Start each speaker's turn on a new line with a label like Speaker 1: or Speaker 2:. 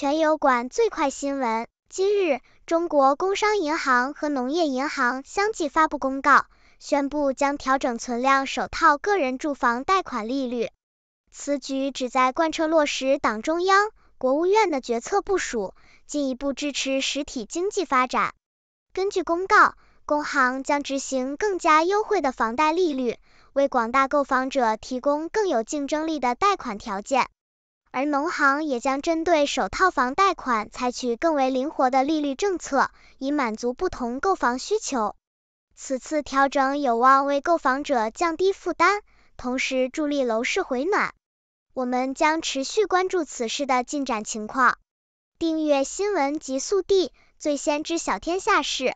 Speaker 1: 全油管最快新闻：今日，中国工商银行和农业银行相继发布公告，宣布将调整存量首套个人住房贷款利率。此举旨在贯彻落实党中央、国务院的决策部署，进一步支持实体经济发展。根据公告，工行将执行更加优惠的房贷利率，为广大购房者提供更有竞争力的贷款条件。而农行也将针对首套房贷款采取更为灵活的利率政策，以满足不同购房需求。此次调整有望为购房者降低负担，同时助力楼市回暖。我们将持续关注此事的进展情况。订阅新闻极速递，最先知晓天下事。